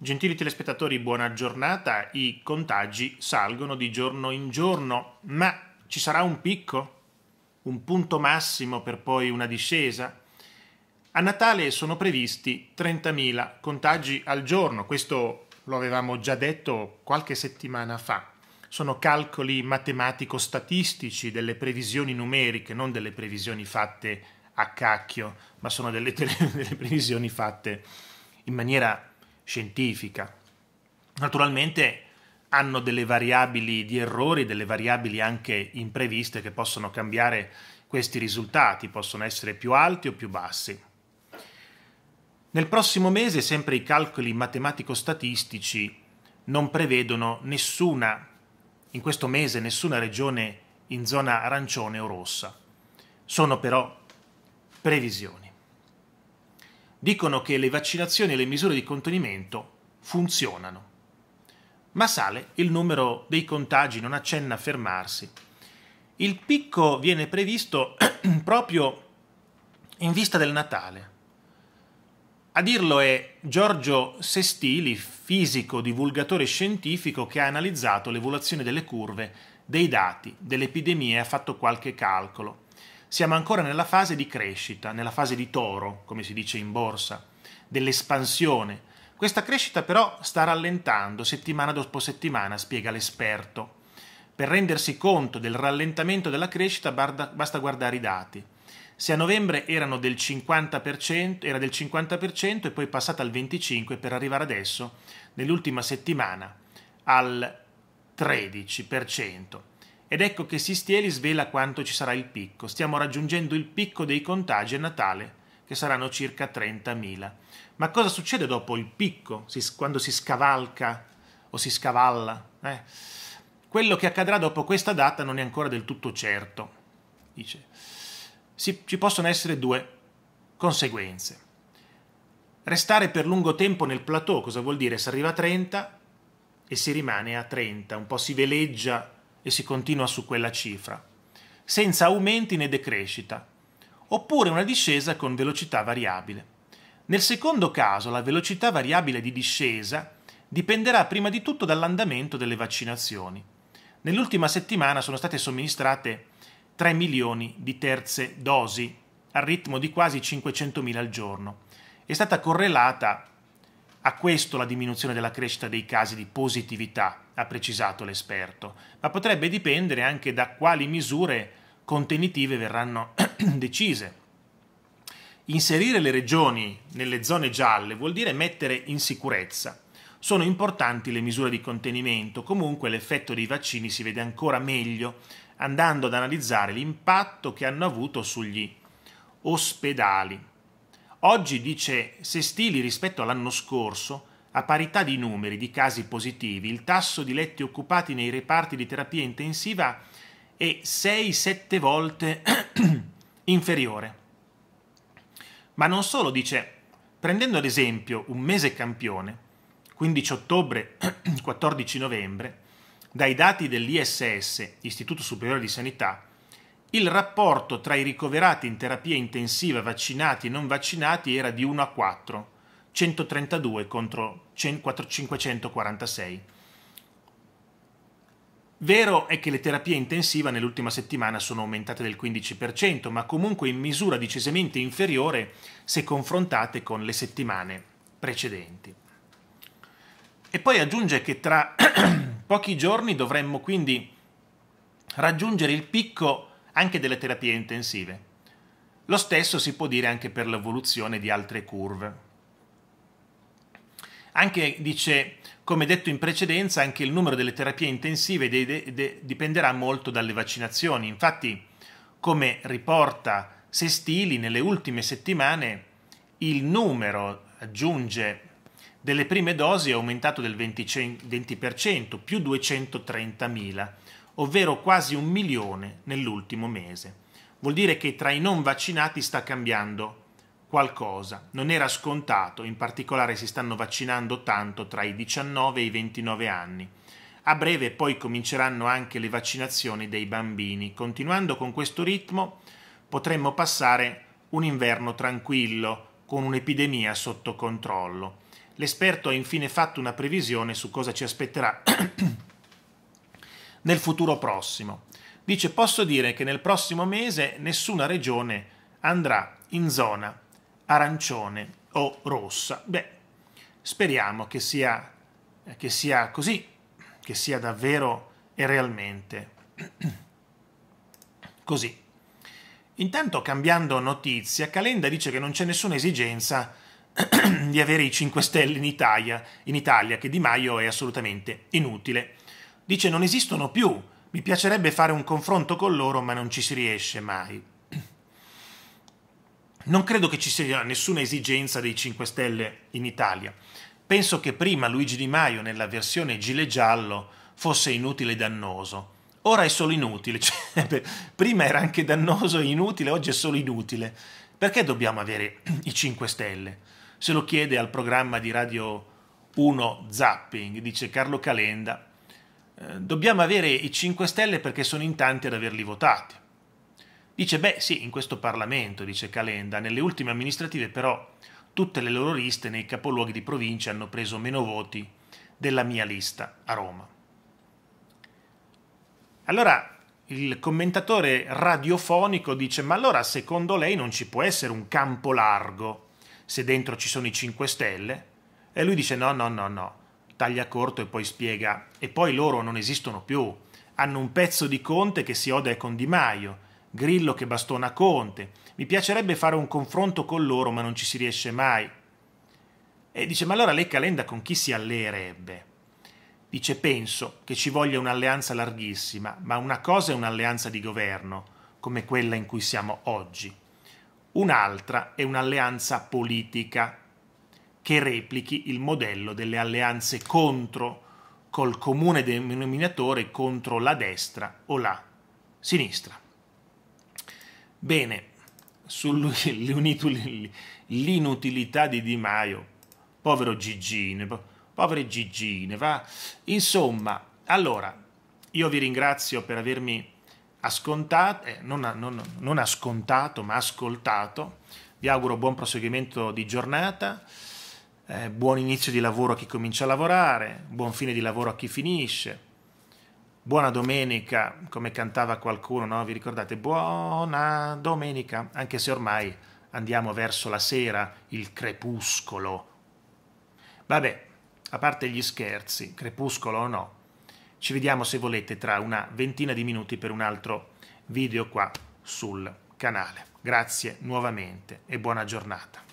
Gentili telespettatori, buona giornata. I contagi salgono di giorno in giorno, ma ci sarà un picco? Un punto massimo per poi una discesa? A Natale sono previsti 30.000 contagi al giorno, questo lo avevamo già detto qualche settimana fa. Sono calcoli matematico-statistici delle previsioni numeriche, non delle previsioni fatte a cacchio, ma sono delle, delle previsioni fatte in maniera scientifica. Naturalmente hanno delle variabili di errori, delle variabili anche impreviste che possono cambiare questi risultati, possono essere più alti o più bassi. Nel prossimo mese sempre i calcoli matematico-statistici non prevedono nessuna, in questo mese nessuna regione in zona arancione o rossa. Sono però previsioni dicono che le vaccinazioni e le misure di contenimento funzionano. Ma sale il numero dei contagi, non accenna a fermarsi. Il picco viene previsto proprio in vista del Natale. A dirlo è Giorgio Sestili, fisico, divulgatore scientifico che ha analizzato l'evoluzione delle curve, dei dati, delle epidemie e ha fatto qualche calcolo. Siamo ancora nella fase di crescita, nella fase di toro, come si dice in borsa, dell'espansione. Questa crescita però sta rallentando settimana dopo settimana, spiega l'esperto. Per rendersi conto del rallentamento della crescita basta guardare i dati. Se a novembre erano del 50%, era del 50% e poi passata al 25% per arrivare adesso, nell'ultima settimana, al 13%. Ed ecco che Sistieli svela quanto ci sarà il picco. Stiamo raggiungendo il picco dei contagi a Natale, che saranno circa 30.000. Ma cosa succede dopo il picco, quando si scavalca o si scavalla? Eh? Quello che accadrà dopo questa data non è ancora del tutto certo. Dice, si, ci possono essere due conseguenze. Restare per lungo tempo nel plateau, cosa vuol dire? Si arriva a 30 e si rimane a 30, un po' si veleggia e si continua su quella cifra, senza aumenti né decrescita, oppure una discesa con velocità variabile. Nel secondo caso la velocità variabile di discesa dipenderà prima di tutto dall'andamento delle vaccinazioni. Nell'ultima settimana sono state somministrate 3 milioni di terze dosi, al ritmo di quasi 500.000 al giorno. È stata correlata a questo la diminuzione della crescita dei casi di positività, ha precisato l'esperto, ma potrebbe dipendere anche da quali misure contenitive verranno decise. Inserire le regioni nelle zone gialle vuol dire mettere in sicurezza. Sono importanti le misure di contenimento, comunque l'effetto dei vaccini si vede ancora meglio andando ad analizzare l'impatto che hanno avuto sugli ospedali. Oggi, dice Sestili, rispetto all'anno scorso, a parità di numeri di casi positivi, il tasso di letti occupati nei reparti di terapia intensiva è 6-7 volte inferiore. Ma non solo, dice, prendendo ad esempio un mese campione, 15 ottobre, 14 novembre, dai dati dell'ISS, Istituto Superiore di Sanità, il rapporto tra i ricoverati in terapia intensiva vaccinati e non vaccinati era di 1 a 4, 132 contro 546. Vero è che le terapie intensive nell'ultima settimana sono aumentate del 15%, ma comunque in misura decisamente inferiore se confrontate con le settimane precedenti. E poi aggiunge che tra pochi giorni dovremmo quindi raggiungere il picco anche delle terapie intensive. Lo stesso si può dire anche per l'evoluzione di altre curve. Anche dice, come detto in precedenza, anche il numero delle terapie intensive de- de- de- dipenderà molto dalle vaccinazioni. Infatti, come riporta Sestili, nelle ultime settimane il numero, aggiunge, delle prime dosi è aumentato del 20%, 20% più 230.000, ovvero quasi un milione nell'ultimo mese. Vuol dire che tra i non vaccinati sta cambiando qualcosa, non era scontato, in particolare si stanno vaccinando tanto tra i 19 e i 29 anni. A breve poi cominceranno anche le vaccinazioni dei bambini. Continuando con questo ritmo potremmo passare un inverno tranquillo, con un'epidemia sotto controllo. L'esperto ha infine fatto una previsione su cosa ci aspetterà nel futuro prossimo. Dice posso dire che nel prossimo mese nessuna regione andrà in zona arancione o rossa. Beh, speriamo che sia, che sia così, che sia davvero e realmente così. Intanto cambiando notizia, Calenda dice che non c'è nessuna esigenza di avere i 5 Stelle in Italia, in Italia, che Di Maio è assolutamente inutile. Dice non esistono più, mi piacerebbe fare un confronto con loro ma non ci si riesce mai. Non credo che ci sia nessuna esigenza dei 5 Stelle in Italia. Penso che prima Luigi Di Maio nella versione Gile Giallo fosse inutile e dannoso. Ora è solo inutile, cioè, beh, prima era anche dannoso e inutile, oggi è solo inutile. Perché dobbiamo avere i 5 Stelle? Se lo chiede al programma di Radio 1 Zapping, dice Carlo Calenda, eh, dobbiamo avere i 5 Stelle perché sono in tanti ad averli votati. Dice, beh sì, in questo Parlamento, dice Calenda, nelle ultime amministrative però tutte le loro liste nei capoluoghi di provincia hanno preso meno voti della mia lista a Roma. Allora il commentatore radiofonico dice, ma allora secondo lei non ci può essere un campo largo se dentro ci sono i 5 Stelle? E lui dice, no, no, no, no, taglia corto e poi spiega e poi loro non esistono più. Hanno un pezzo di Conte che si ode con Di Maio, Grillo che bastona Conte. Mi piacerebbe fare un confronto con loro, ma non ci si riesce mai. E dice: Ma allora lei Calenda con chi si alleerebbe? Dice: Penso che ci voglia un'alleanza larghissima, ma una cosa è un'alleanza di governo, come quella in cui siamo oggi. Un'altra è un'alleanza politica che replichi il modello delle alleanze contro, col comune denominatore contro la destra o la sinistra. Bene, sull'inutilità di Di Maio, povero Gigine, povere Gigine, va. Insomma, allora, io vi ringrazio per avermi ascoltato, eh, non, non, non ascoltato, ma ascoltato. Vi auguro buon proseguimento di giornata eh, buon inizio di lavoro a chi comincia a lavorare, buon fine di lavoro a chi finisce, buona domenica, come cantava qualcuno, no? vi ricordate? Buona domenica, anche se ormai andiamo verso la sera, il crepuscolo. Vabbè, a parte gli scherzi, crepuscolo o no, ci vediamo se volete tra una ventina di minuti per un altro video qua sul canale. Grazie nuovamente e buona giornata.